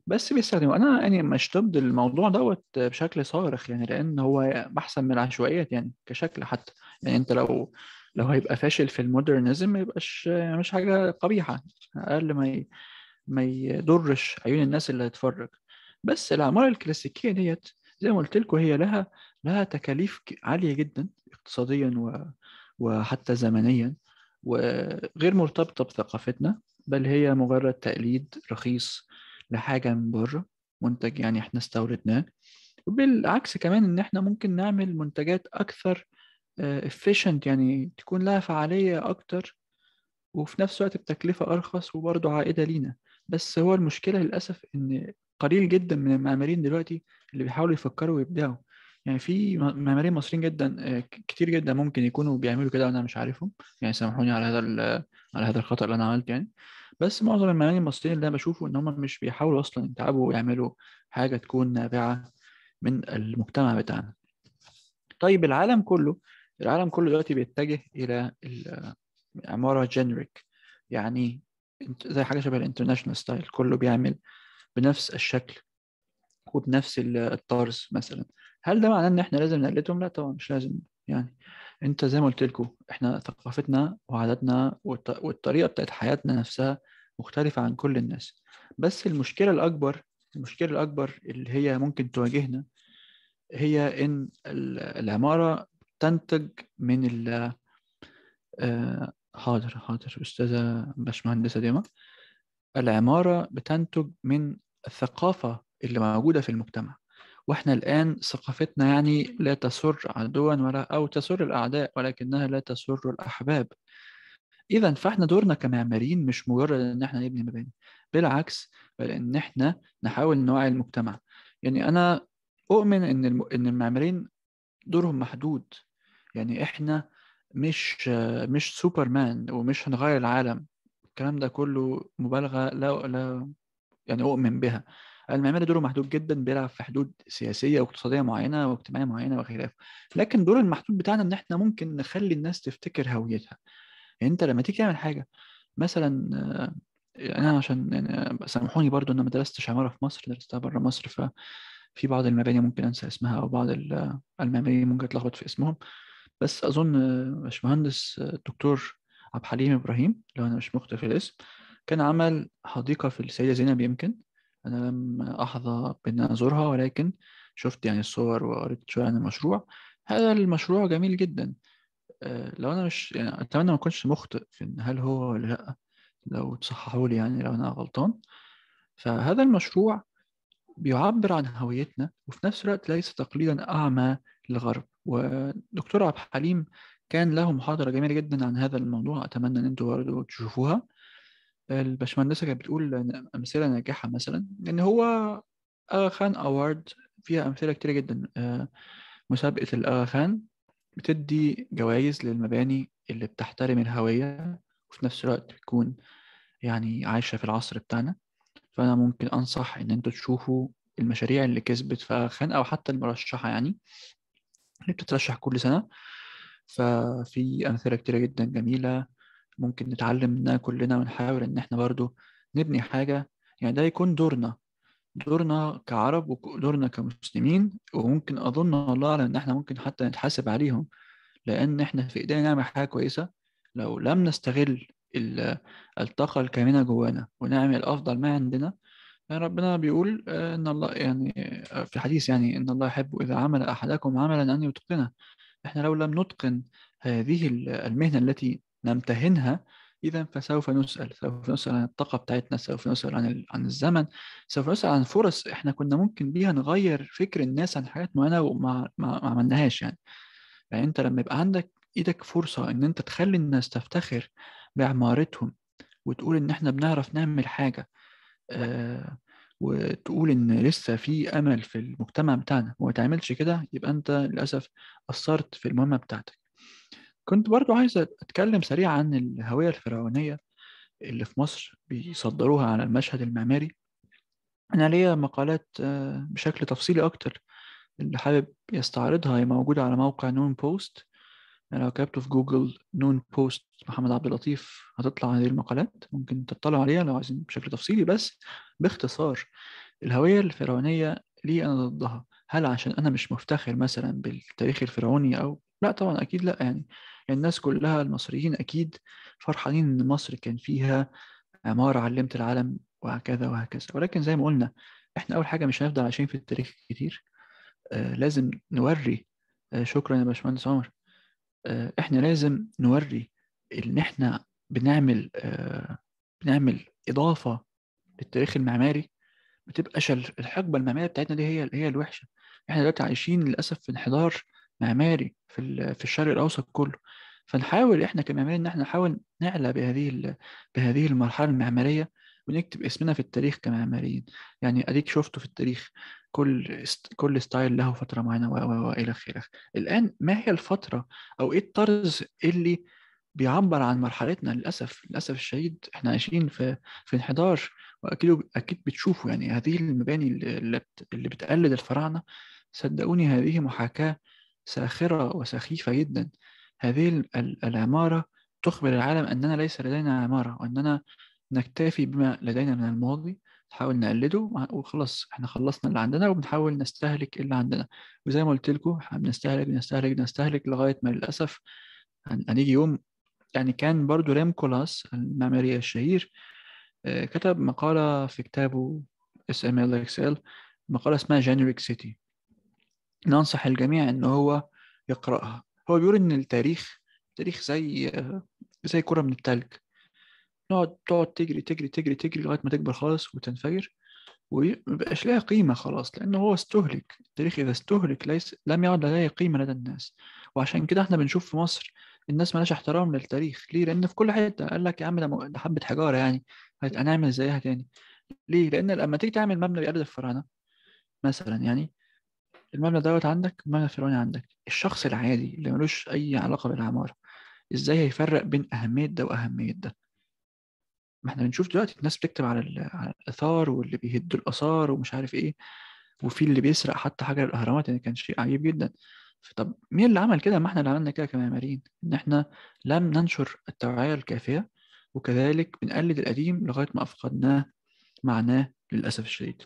بس بيستخدموا انا يعني مش ضد الموضوع دوت بشكل صارخ يعني لان هو احسن من العشوائيات يعني كشكل حتى يعني انت لو لو هيبقى فاشل في المودرنزم ما يبقاش مش حاجه قبيحه اقل ما ي... ما يضرش عيون الناس اللي هتتفرج بس العماره الكلاسيكيه ديت زي ما قلت لكم هي لها لها تكاليف عاليه جدا اقتصاديا و... وحتى زمنيا وغير مرتبطة بثقافتنا بل هي مجرد تقليد رخيص لحاجة من بره منتج يعني احنا استوردناه وبالعكس كمان ان احنا ممكن نعمل منتجات اكثر آه، efficient يعني تكون لها فعالية اكتر وفي نفس الوقت بتكلفة ارخص وبرضه عائدة لينا بس هو المشكلة للأسف ان قليل جدا من المعماريين دلوقتي اللي بيحاولوا يفكروا ويبدعوا يعني في معماريين مصريين جدا آه، كتير جدا ممكن يكونوا بيعملوا كده وانا مش عارفهم يعني سامحوني على هذا على هذا الخطا اللي انا عملته يعني بس معظم المعماريين المصريين اللي انا بشوفه ان هم مش بيحاولوا اصلا يتعبوا ويعملوا حاجه تكون نابعه من المجتمع بتاعنا طيب العالم كله العالم كله دلوقتي بيتجه الى العماره جنريك يعني زي حاجه شبه الانترناشونال ستايل كله بيعمل بنفس الشكل وبنفس الطرز مثلا هل ده معناه ان احنا لازم نقلدهم لا طبعا مش لازم يعني انت زي ما قلت لكم احنا ثقافتنا وعاداتنا والطريقه بتاعت حياتنا نفسها مختلفه عن كل الناس بس المشكله الاكبر المشكله الاكبر اللي هي ممكن تواجهنا هي ان العماره تنتج من ال آه، حاضر حاضر استاذه باشمهندسه ديما العماره بتنتج من الثقافه اللي موجوده في المجتمع واحنا الآن ثقافتنا يعني لا تسر عدوا ولا أو تسر الأعداء ولكنها لا تسر الأحباب إذا فاحنا دورنا كمعماريين مش مجرد إن احنا نبني مباني بالعكس بل إن احنا نحاول نوعي المجتمع يعني أنا أؤمن إن الم... إن المعماريين دورهم محدود يعني احنا مش مش سوبرمان ومش هنغير العالم الكلام ده كله مبالغة لا لا يعني أؤمن بها المعماري دوره محدود جدا بيلعب في حدود سياسيه واقتصاديه معينه واجتماعيه معينه وخلافه لكن دور المحدود بتاعنا ان احنا ممكن نخلي الناس تفتكر هويتها يعني انت لما تيجي تعمل حاجه مثلا آه، انا عشان يعني آه، سامحوني برضو انا ما درستش عماره في مصر درستها بره مصر ففي بعض المباني ممكن انسى اسمها او بعض آه، المعماريين ممكن اتلخبط في اسمهم بس اظن باشمهندس الدكتور عبد الحليم ابراهيم لو انا مش مخطئ في الاسم كان عمل حديقه في السيده زينب يمكن أنا لم أحظى بأن أزورها ولكن شفت يعني الصور وقريت شوية عن المشروع هذا المشروع جميل جدا آه، لو أنا مش يعني أتمنى ما أكونش مخطئ في إن هل هو ولا لأ لو تصححوا لي يعني لو أنا غلطان فهذا المشروع بيعبر عن هويتنا وفي نفس الوقت ليس تقليدا أعمى للغرب ودكتور عبد الحليم كان له محاضرة جميلة جدا عن هذا الموضوع أتمنى إن أنتوا برضه تشوفوها الباشمهندسة كانت بتقول أمثلة ناجحة مثلا إن هو آغا آه، خان أوارد فيها أمثلة كتير جدا آه، مسابقة الآغا آه، خان بتدي جوائز للمباني اللي بتحترم الهوية وفي نفس الوقت بتكون يعني عايشة في العصر بتاعنا فأنا ممكن أنصح إن أنتوا تشوفوا المشاريع اللي كسبت في آغا خان أو حتى المرشحة يعني اللي بتترشح كل سنة ففي أمثلة كتيرة جدا جميلة ممكن نتعلم منها كلنا ونحاول إن إحنا برضو نبني حاجة يعني ده يكون دورنا دورنا كعرب ودورنا كمسلمين وممكن أظن الله أعلم إن إحنا ممكن حتى نتحاسب عليهم لأن إحنا في إيدينا نعمل حاجة كويسة لو لم نستغل الطاقة الكامنة جوانا ونعمل أفضل ما عندنا يعني ربنا بيقول آه، إن الله يعني آه، في الحديث يعني إن الله يحب إذا عمل أحدكم عملا أن يتقنه إحنا لو لم نتقن هذه المهنة التي نمتهنها إذا فسوف نسأل سوف نسأل عن الطاقة بتاعتنا سوف نسأل عن عن الزمن سوف نسأل عن فرص إحنا كنا ممكن بيها نغير فكر الناس عن حاجات معينة وما ما عملناهاش يعني يعني أنت لما يبقى عندك إيدك فرصة إن أنت تخلي الناس تفتخر بعمارتهم وتقول إن إحنا بنعرف نعمل حاجة آه وتقول ان لسه في امل في المجتمع بتاعنا وما تعملش كده يبقى انت للاسف اثرت في المهمه بتاعتك كنت برضو عايز أتكلم سريع عن الهوية الفرعونية اللي في مصر بيصدروها على المشهد المعماري أنا ليا مقالات آه، بشكل تفصيلي أكتر اللي حابب يستعرضها هي موجودة على موقع نون بوست لو كتبته في جوجل نون بوست محمد عبد اللطيف هتطلع هذه المقالات ممكن تطلعوا عليها لو عايزين بشكل تفصيلي بس باختصار الهوية الفرعونية ليه أنا ضدها هل عشان أنا مش مفتخر مثلا بالتاريخ الفرعوني أو لا طبعا اكيد لا يعني،, يعني الناس كلها المصريين اكيد فرحانين ان مصر كان فيها عمارة علمت العالم وهكذا وهكذا ولكن زي ما قلنا احنا اول حاجة مش هنفضل عايشين في التاريخ كتير آه لازم نوري آه شكرا يا باشمهندس عمر آه احنا لازم نوري ان احنا بنعمل آه بنعمل اضافة للتاريخ المعماري ما تبقاش الحقبة المعمارية بتاعتنا دي هي هي الوحشة احنا دلوقتي عايشين للاسف في انحدار معماري في في الشرق الاوسط كله فنحاول احنا كمعماريين ان احنا نحاول نعلى بهذه بهذه المرحله المعماريه ونكتب اسمنا في التاريخ كمعماريين يعني اديك شفته في التاريخ كل كل ستايل له فتره معينه و و الى اخره الان ما هي الفتره او ايه الطرز اللي بيعبر عن مرحلتنا للاسف للاسف الشديد احنا عايشين في في انحدار واكيد اكيد بتشوفوا يعني هذه المباني اللي بتقلد الفراعنه صدقوني هذه محاكاه ساخرة وسخيفة جدا هذه العمارة تخبر العالم أننا ليس لدينا عمارة وأننا نكتفي بما لدينا من الماضي نحاول نقلده وخلاص احنا خلصنا اللي عندنا وبنحاول نستهلك اللي عندنا وزي ما قلت لكم بنستهلك بنستهلك بنستهلك لغاية ما للأسف هنيجي يوم يعني كان برضو ريم كولاس المعماري الشهير آه، كتب مقالة في كتابه اس ام ال اكس ال مقالة اسمها جينيريك سيتي ننصح الجميع ان هو يقراها هو بيقول ان التاريخ تاريخ زي زي كرة من التلج تقعد تقعد تجري تجري تجري تجري لغاية ما تكبر خالص وتنفجر ومبقاش لها قيمة خلاص لأن هو استهلك التاريخ إذا استهلك ليس لم يعد لديه قيمة لدى الناس وعشان كده احنا بنشوف في مصر الناس مالهاش احترام للتاريخ ليه؟ لأن في كل حتة قال لك يا عم ده حبة حجارة يعني هنعمل زيها تاني ليه؟ لأن لما تيجي تعمل مبنى بيقلد الفراعنة مثلا يعني المبنى دوت عندك والمبنى الفلاني عندك الشخص العادي اللي ملوش أي علاقة بالعمارة إزاي هيفرق بين أهمية ده وأهمية ده ما احنا بنشوف دلوقتي الناس بتكتب على, على الآثار واللي بيهدوا الآثار ومش عارف إيه وفي اللي بيسرق حتى حجر الأهرامات يعني كان شيء عجيب جدا طب مين اللي عمل كده ما احنا اللي عملنا كده كمعماريين ان احنا لم ننشر التوعية الكافية وكذلك بنقلد القديم لغاية ما أفقدناه معناه للأسف الشديد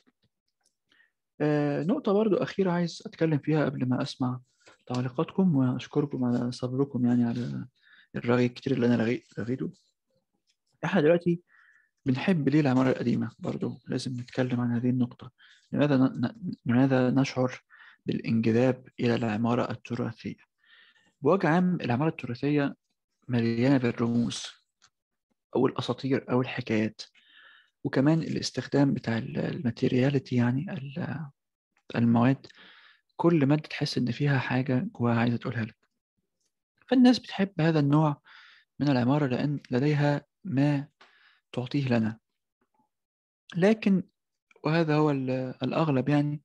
آه، نقطة برضو أخيرة عايز أتكلم فيها قبل ما أسمع تعليقاتكم وأشكركم على صبركم يعني على الرغي الكتير اللي أنا رغيته إحنا دلوقتي بنحب ليه العمارة القديمة برضو لازم نتكلم عن هذه النقطة لماذا لماذا نشعر بالانجذاب إلى العمارة التراثية بوجه عام العمارة التراثية مليانة بالرموز أو الأساطير أو الحكايات وكمان الاستخدام بتاع الماتيرياليتي يعني المواد كل مادة تحس إن فيها حاجة جواها عايزة تقولها لك فالناس بتحب هذا النوع من العمارة لأن لديها ما تعطيه لنا لكن وهذا هو الأغلب يعني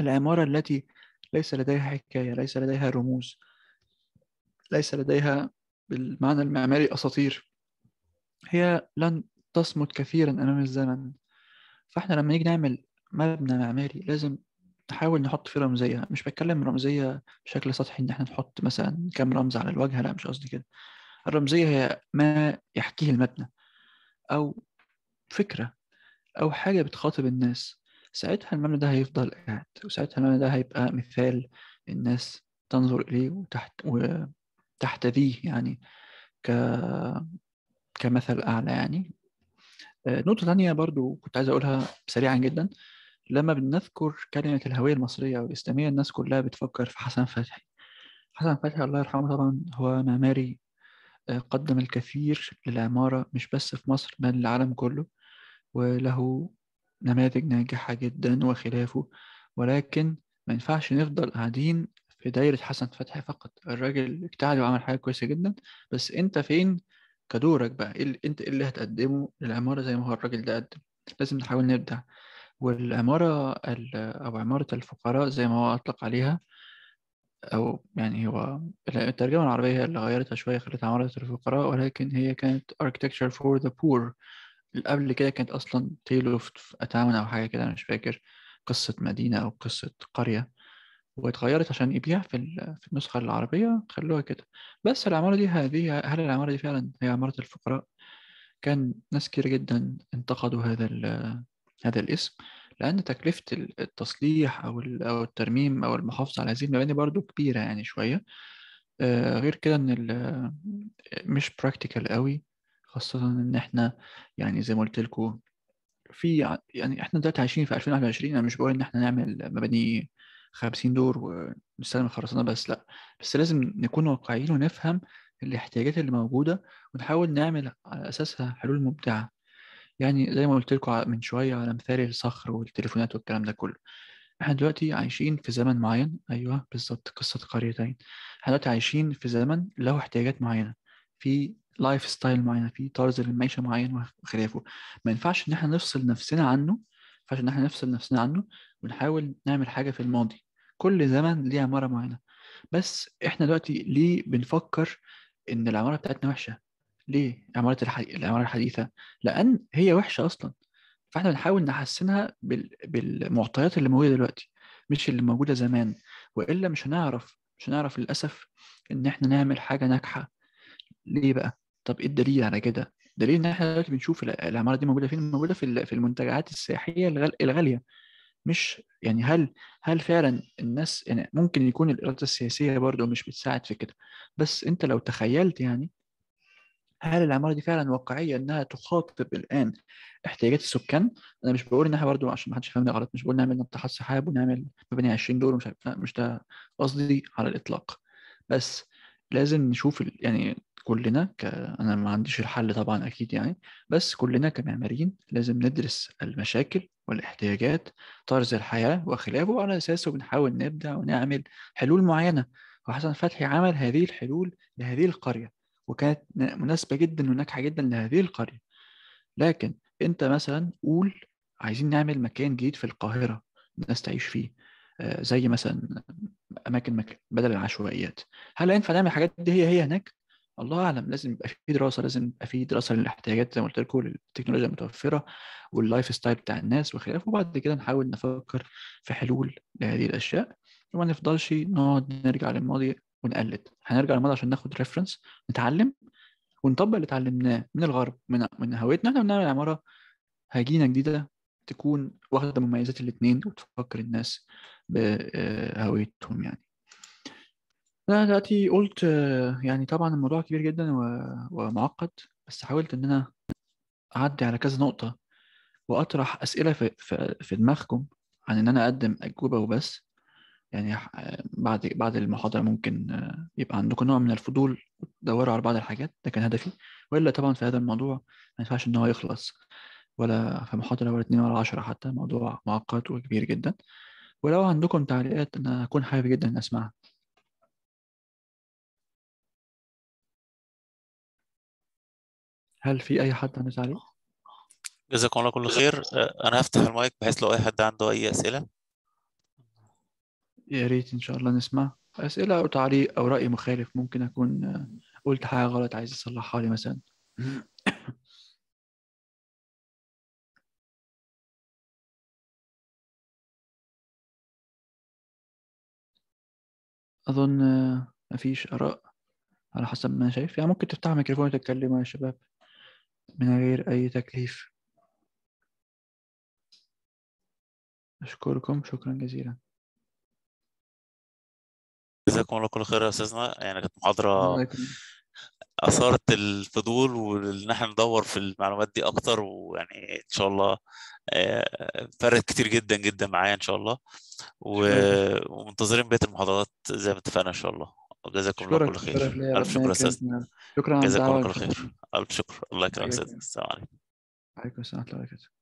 العمارة التي ليس لديها حكاية ليس لديها رموز ليس لديها بالمعنى المعماري أساطير هي لن تصمت كثيرا أمام الزمن فإحنا لما نيجي نعمل مبنى معماري لازم نحاول نحط فيه رمزية مش بتكلم رمزية بشكل سطحي إن إحنا نحط مثلا كام رمز على الواجهة لا مش قصدي كده الرمزية هي ما يحكيه المبنى أو فكرة أو حاجة بتخاطب الناس ساعتها المبنى ده هيفضل قاعد وساعتها المبنى ده هيبقى مثال الناس تنظر إليه وتحت وتحتذيه يعني ك كمثل أعلى يعني آه، نقطة تانية برضو كنت عايز أقولها سريعا جدا لما بنذكر كلمة الهوية المصرية والإسلامية الناس كلها بتفكر في حسن فتحي حسن فتحي الله يرحمه طبعا هو معماري آه، قدم الكثير للعمارة مش بس في مصر بل العالم كله وله نماذج ناجحة جدا وخلافه ولكن ما ينفعش نفضل قاعدين في دايرة حسن فتحي فقط الراجل اجتهد وعمل حاجة كويسة جدا بس انت فين كدورك بقى ايه اللي انت إيه اللي هتقدمه للعماره زي ما هو الراجل ده قدم لازم نحاول نبدع والعماره او عماره الفقراء زي ما هو اطلق عليها او يعني هو الترجمه العربيه هي اللي غيرتها شويه خلت عماره الفقراء ولكن هي كانت architecture for the poor قبل كده كانت اصلا تيل اوف او حاجه كده مش فاكر قصه مدينه او قصه قريه واتغيرت عشان يبيع في في النسخة العربية خلوها كده بس العمارة دي هذه هل العمارة دي فعلا هي عمارة الفقراء كان ناس كتير جدا انتقدوا هذا هذا الاسم لأن تكلفة التصليح أو أو الترميم أو المحافظة على هذه المباني برضو كبيرة يعني شوية آه، غير كده إن مش براكتيكال قوي خاصة إن إحنا يعني زي ما قلت لكم في يعني إحنا دلوقتي عايشين في 2021 أنا مش بقول إن إحنا نعمل مباني 50 دور ونستخدم الخرسانة بس لا بس لازم نكون واقعيين ونفهم الاحتياجات اللي موجوده ونحاول نعمل على اساسها حلول مبدعه يعني زي ما قلت لكم من شويه على مثال الصخر والتليفونات والكلام ده كله احنا دلوقتي عايشين في زمن معين ايوه بالظبط قصه قريتين احنا دلوقتي عايشين في زمن له احتياجات معينه في لايف ستايل معين في طرز المعيشه معين وخلافه ما ينفعش ان احنا نفصل نفسنا عنه ما ينفعش ان احنا نفصل نفسنا عنه ونحاول نعمل حاجه في الماضي كل زمن ليه عمارة معينة بس احنا دلوقتي ليه بنفكر ان العمارة بتاعتنا وحشة ليه عمارة العمارة الحديثة لأن هي وحشة أصلا فاحنا بنحاول نحسنها بال... بالمعطيات اللي موجودة دلوقتي مش اللي موجودة زمان وإلا مش هنعرف مش هنعرف للأسف إن احنا نعمل حاجة ناجحة ليه بقى؟ طب إيه الدليل على كده؟ دليل ان احنا دلوقتي بنشوف العماره دي موجوده فين موجوده في المنتجعات السياحيه الغاليه مش يعني هل هل فعلا الناس يعني ممكن يكون الاراده السياسيه برضه مش بتساعد في كده بس انت لو تخيلت يعني هل العماره دي فعلا واقعيه انها تخاطب الان احتياجات السكان انا مش بقول ان احنا عشان ما حدش يفهمني غلط مش بقول نعمل نبطحات سحاب ونعمل مباني 20 دور ومش عارف لا مش ده قصدي على الاطلاق بس لازم نشوف يعني كلنا ك... انا ما عنديش الحل طبعا اكيد يعني بس كلنا كمعماريين لازم ندرس المشاكل والاحتياجات طرز الحياة وخلافه وعلى أساسه بنحاول نبدأ ونعمل حلول معينة وحسن فتحي عمل هذه الحلول لهذه القرية وكانت مناسبة جدا وناجحة جدا لهذه القرية لكن أنت مثلا قول عايزين نعمل مكان جديد في القاهرة الناس تعيش فيه آه، زي مثلا أماكن بدل العشوائيات هل ينفع نعمل الحاجات دي هي هي هناك؟ الله اعلم لازم يبقى في دراسه لازم يبقى في دراسه للاحتياجات زي ما قلت لكم للتكنولوجيا المتوفره واللايف ستايل بتاع الناس وخلافه وبعد كده نحاول نفكر في حلول لهذه الاشياء وما نفضلش نقعد نرجع للماضي ونقلد هنرجع للماضي عشان ناخد ريفرنس نتعلم ونطبق اللي اتعلمناه من الغرب من من هويتنا احنا بنعمل عماره هجينه جديده تكون واخده مميزات الاثنين وتفكر الناس بهويتهم آه، يعني أنا دلوقتي قُلت يعني طبعًا الموضوع كبير جدًا و ومُعقّد، بس حاولت إن أنا أعدّي على كذا نقطة وأطرح أسئلة في في في دماغكم عن إن أنا أقدّم أجوبة وبس، يعني بعد بعد المحاضرة ممكن يبقى عندكم نوع من الفضول تدوروا على بعض الحاجات، ده كان هدفي، وإلا طبعًا في هذا الموضوع ما ينفعش إن هو يخلص ولا في محاضرة ولا اتنين ولا عشرة حتى، الموضوع مُعقّد وكبير جدًا، ولو عندكم تعليقات أنا هكون حابب جدًا ان أسمعها. هل في أي حد عنده تعليق؟ جزاكم الله كل خير آه، أنا هفتح المايك بحيث لو أي حد عنده أي أسئلة يا ريت إن شاء الله نسمع أسئلة أو تعليق أو رأي مخالف ممكن أكون آه، قلت حاجة غلط عايز أصلحها لي مثلا أظن آه، مفيش آراء على حسب ما انا شايف يعني ممكن تفتح ميكروفون وتتكلموا يا شباب من غير أي تكليف أشكركم شكرا جزيلا جزاكم الله كل خير يا أستاذنا يعني كانت محاضرة أثارت الفضول وإن احنا ندور في المعلومات دي أكتر ويعني إن شاء الله آه، فرقت كتير جدا جدا معايا إن شاء الله ومنتظرين بقية المحاضرات زي ما اتفقنا إن شاء الله جزاكم الله كل خير الف شكر استاذ شكرا جزاكم الله كل خير الف شكر الله يكرمك استاذ السلام عليكم وعليكم السلام ورحمه الله وبركاته